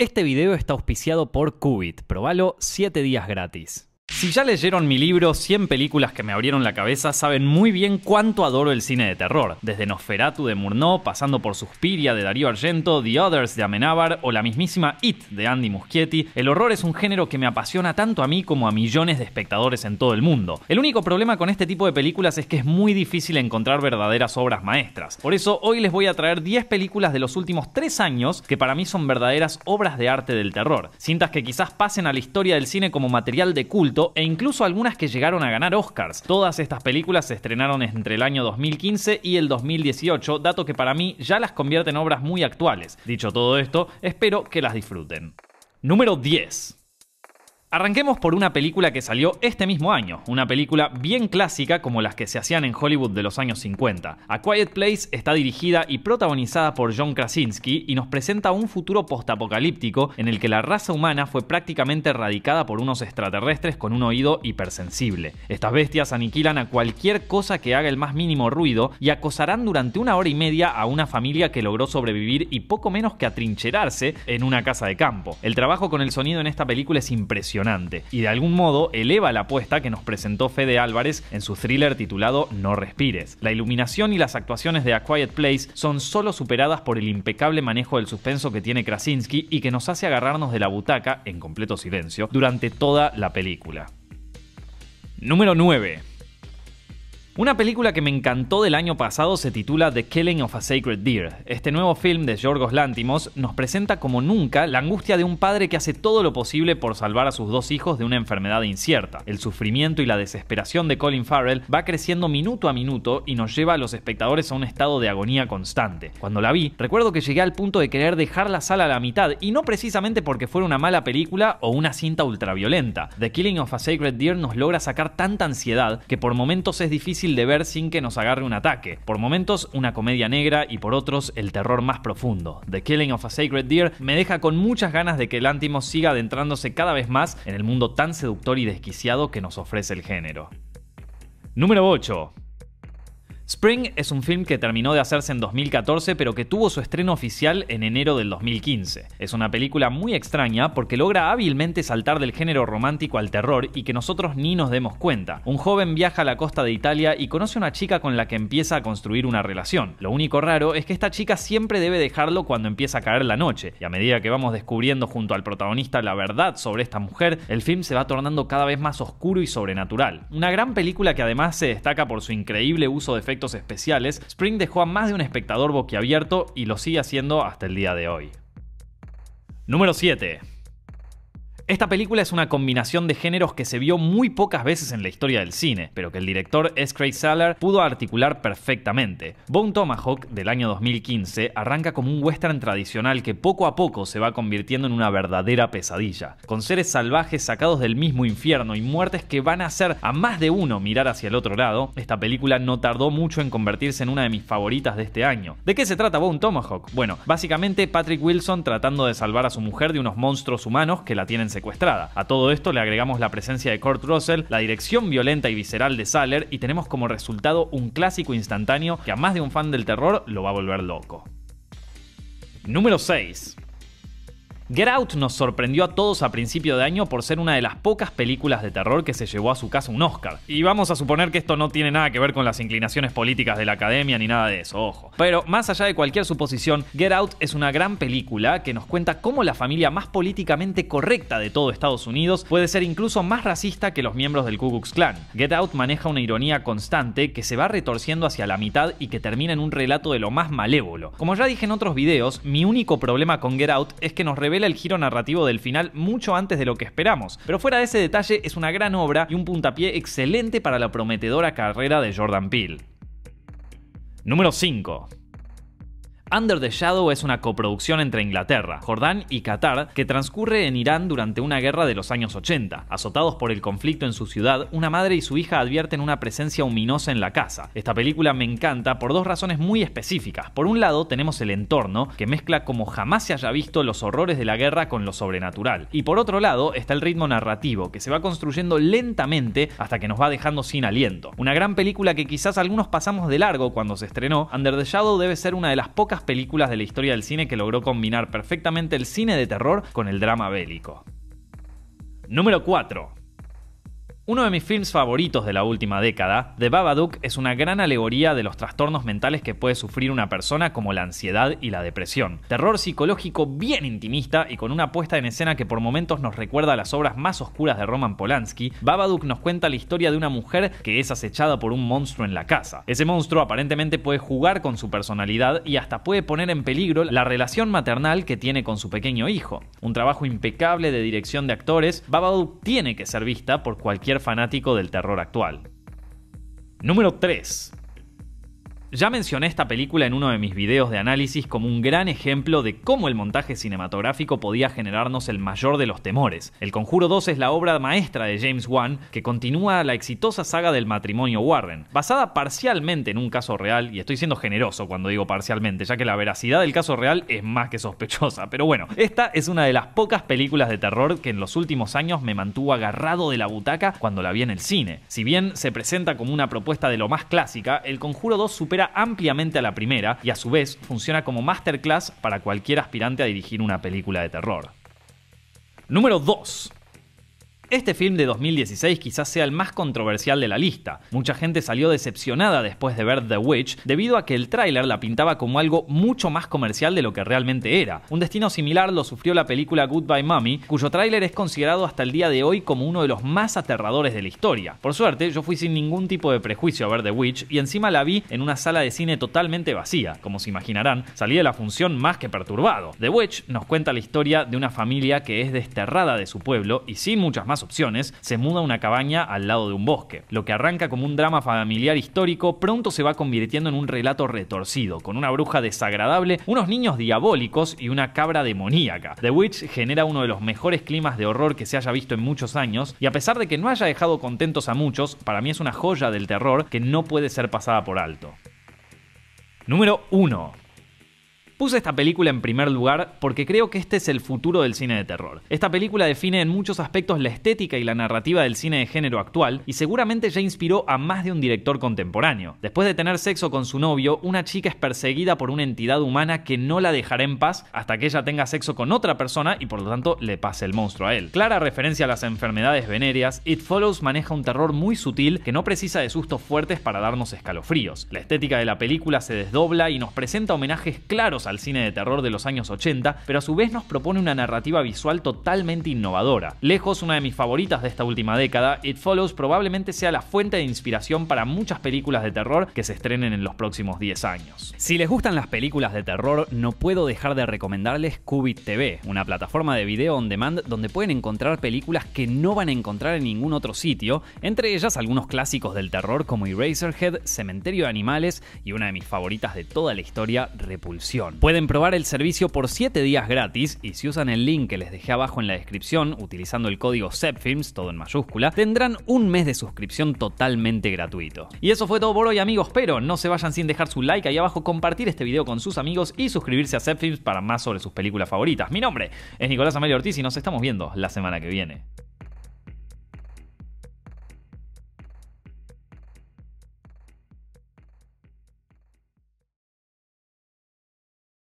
Este video está auspiciado por Qubit. Probalo 7 días gratis. Si ya leyeron mi libro 100 películas que me abrieron la cabeza, saben muy bien cuánto adoro el cine de terror. Desde Nosferatu de Murnau, pasando por Suspiria de Darío Argento, The Others de Amenábar o la mismísima It de Andy Muschietti, el horror es un género que me apasiona tanto a mí como a millones de espectadores en todo el mundo. El único problema con este tipo de películas es que es muy difícil encontrar verdaderas obras maestras. Por eso hoy les voy a traer 10 películas de los últimos 3 años que para mí son verdaderas obras de arte del terror. Cintas que quizás pasen a la historia del cine como material de culto e incluso algunas que llegaron a ganar Oscars. Todas estas películas se estrenaron entre el año 2015 y el 2018, dato que para mí ya las convierte en obras muy actuales. Dicho todo esto, espero que las disfruten. Número 10. Arranquemos por una película que salió este mismo año, una película bien clásica como las que se hacían en Hollywood de los años 50. A Quiet Place está dirigida y protagonizada por John Krasinski y nos presenta un futuro postapocalíptico en el que la raza humana fue prácticamente erradicada por unos extraterrestres con un oído hipersensible. Estas bestias aniquilan a cualquier cosa que haga el más mínimo ruido y acosarán durante una hora y media a una familia que logró sobrevivir y poco menos que atrincherarse en una casa de campo. El trabajo con el sonido en esta película es impresionante y de algún modo eleva la apuesta que nos presentó Fede Álvarez en su thriller titulado No respires. La iluminación y las actuaciones de A Quiet Place son solo superadas por el impecable manejo del suspenso que tiene Krasinski y que nos hace agarrarnos de la butaca, en completo silencio, durante toda la película. Número 9. Una película que me encantó del año pasado se titula The Killing of a Sacred Deer. Este nuevo film de Yorgos Lántimos nos presenta como nunca la angustia de un padre que hace todo lo posible por salvar a sus dos hijos de una enfermedad incierta. El sufrimiento y la desesperación de Colin Farrell va creciendo minuto a minuto y nos lleva a los espectadores a un estado de agonía constante. Cuando la vi, recuerdo que llegué al punto de querer dejar la sala a la mitad y no precisamente porque fuera una mala película o una cinta ultraviolenta. The Killing of a Sacred Deer nos logra sacar tanta ansiedad que por momentos es difícil de ver sin que nos agarre un ataque. Por momentos una comedia negra y por otros el terror más profundo. The Killing of a Sacred Deer me deja con muchas ganas de que el ántimo siga adentrándose cada vez más en el mundo tan seductor y desquiciado que nos ofrece el género. Número 8. Spring es un film que terminó de hacerse en 2014 pero que tuvo su estreno oficial en enero del 2015. Es una película muy extraña porque logra hábilmente saltar del género romántico al terror y que nosotros ni nos demos cuenta. Un joven viaja a la costa de Italia y conoce a una chica con la que empieza a construir una relación. Lo único raro es que esta chica siempre debe dejarlo cuando empieza a caer la noche y a medida que vamos descubriendo junto al protagonista la verdad sobre esta mujer, el film se va tornando cada vez más oscuro y sobrenatural. Una gran película que además se destaca por su increíble uso de efectos especiales, Spring dejó a más de un espectador boquiabierto y lo sigue haciendo hasta el día de hoy. Número 7. Esta película es una combinación de géneros que se vio muy pocas veces en la historia del cine, pero que el director S. Craig Saller pudo articular perfectamente. Bone Tomahawk, del año 2015, arranca como un western tradicional que poco a poco se va convirtiendo en una verdadera pesadilla, con seres salvajes sacados del mismo infierno y muertes que van a hacer a más de uno mirar hacia el otro lado. Esta película no tardó mucho en convertirse en una de mis favoritas de este año. ¿De qué se trata Bone Tomahawk? Bueno, básicamente Patrick Wilson tratando de salvar a su mujer de unos monstruos humanos que la tienen a todo esto le agregamos la presencia de Kurt Russell, la dirección violenta y visceral de Saller y tenemos como resultado un clásico instantáneo que a más de un fan del terror lo va a volver loco. Número 6. Get Out nos sorprendió a todos a principio de año por ser una de las pocas películas de terror que se llevó a su casa un Oscar. Y vamos a suponer que esto no tiene nada que ver con las inclinaciones políticas de la academia ni nada de eso, ojo. Pero más allá de cualquier suposición, Get Out es una gran película que nos cuenta cómo la familia más políticamente correcta de todo Estados Unidos puede ser incluso más racista que los miembros del Ku Klux Klan. Get Out maneja una ironía constante que se va retorciendo hacia la mitad y que termina en un relato de lo más malévolo. Como ya dije en otros videos, mi único problema con Get Out es que nos revela el giro narrativo del final mucho antes de lo que esperamos. Pero fuera de ese detalle, es una gran obra y un puntapié excelente para la prometedora carrera de Jordan Peele. Número 5. Under the Shadow es una coproducción entre Inglaterra, Jordán y Qatar que transcurre en Irán durante una guerra de los años 80. Azotados por el conflicto en su ciudad, una madre y su hija advierten una presencia ominosa en la casa. Esta película me encanta por dos razones muy específicas. Por un lado, tenemos el entorno, que mezcla como jamás se haya visto los horrores de la guerra con lo sobrenatural. Y por otro lado, está el ritmo narrativo, que se va construyendo lentamente hasta que nos va dejando sin aliento. Una gran película que quizás algunos pasamos de largo cuando se estrenó, Under the Shadow debe ser una de las pocas películas de la historia del cine que logró combinar perfectamente el cine de terror con el drama bélico. Número 4. Uno de mis films favoritos de la última década, The Babadook es una gran alegoría de los trastornos mentales que puede sufrir una persona como la ansiedad y la depresión. Terror psicológico bien intimista y con una puesta en escena que por momentos nos recuerda a las obras más oscuras de Roman Polanski, Babadook nos cuenta la historia de una mujer que es acechada por un monstruo en la casa. Ese monstruo aparentemente puede jugar con su personalidad y hasta puede poner en peligro la relación maternal que tiene con su pequeño hijo. Un trabajo impecable de dirección de actores, Babadook tiene que ser vista por cualquier fanático del terror actual. Número 3. Ya mencioné esta película en uno de mis videos de análisis como un gran ejemplo de cómo el montaje cinematográfico podía generarnos el mayor de los temores. El Conjuro 2 es la obra maestra de James Wan que continúa la exitosa saga del matrimonio Warren, basada parcialmente en un caso real, y estoy siendo generoso cuando digo parcialmente, ya que la veracidad del caso real es más que sospechosa, pero bueno, esta es una de las pocas películas de terror que en los últimos años me mantuvo agarrado de la butaca cuando la vi en el cine. Si bien se presenta como una propuesta de lo más clásica, El Conjuro 2 supera ampliamente a la primera y a su vez funciona como masterclass para cualquier aspirante a dirigir una película de terror. Número 2. Este film de 2016 quizás sea el más controversial de la lista. Mucha gente salió decepcionada después de ver The Witch debido a que el tráiler la pintaba como algo mucho más comercial de lo que realmente era. Un destino similar lo sufrió la película Goodbye Mommy, cuyo tráiler es considerado hasta el día de hoy como uno de los más aterradores de la historia. Por suerte, yo fui sin ningún tipo de prejuicio a ver The Witch y encima la vi en una sala de cine totalmente vacía. Como se imaginarán, salí de la función más que perturbado. The Witch nos cuenta la historia de una familia que es desterrada de su pueblo y sin muchas más opciones, se muda a una cabaña al lado de un bosque. Lo que arranca como un drama familiar histórico pronto se va convirtiendo en un relato retorcido, con una bruja desagradable, unos niños diabólicos y una cabra demoníaca. The Witch genera uno de los mejores climas de horror que se haya visto en muchos años, y a pesar de que no haya dejado contentos a muchos, para mí es una joya del terror que no puede ser pasada por alto. Número 1. Puse esta película en primer lugar porque creo que este es el futuro del cine de terror. Esta película define en muchos aspectos la estética y la narrativa del cine de género actual y seguramente ya inspiró a más de un director contemporáneo. Después de tener sexo con su novio, una chica es perseguida por una entidad humana que no la dejará en paz hasta que ella tenga sexo con otra persona y por lo tanto le pase el monstruo a él. Clara referencia a las enfermedades venéreas, It Follows maneja un terror muy sutil que no precisa de sustos fuertes para darnos escalofríos. La estética de la película se desdobla y nos presenta homenajes claros a al cine de terror de los años 80, pero a su vez nos propone una narrativa visual totalmente innovadora. Lejos, una de mis favoritas de esta última década, It Follows probablemente sea la fuente de inspiración para muchas películas de terror que se estrenen en los próximos 10 años. Si les gustan las películas de terror, no puedo dejar de recomendarles cubit TV, una plataforma de video on demand donde pueden encontrar películas que no van a encontrar en ningún otro sitio, entre ellas algunos clásicos del terror como Eraserhead, Cementerio de Animales y una de mis favoritas de toda la historia, Repulsión. Pueden probar el servicio por 7 días gratis y si usan el link que les dejé abajo en la descripción utilizando el código ZEPFILMS, todo en mayúscula, tendrán un mes de suscripción totalmente gratuito. Y eso fue todo por hoy amigos, pero no se vayan sin dejar su like ahí abajo, compartir este video con sus amigos y suscribirse a ZEPFILMS para más sobre sus películas favoritas. Mi nombre es Nicolás Amelio Ortiz y nos estamos viendo la semana que viene.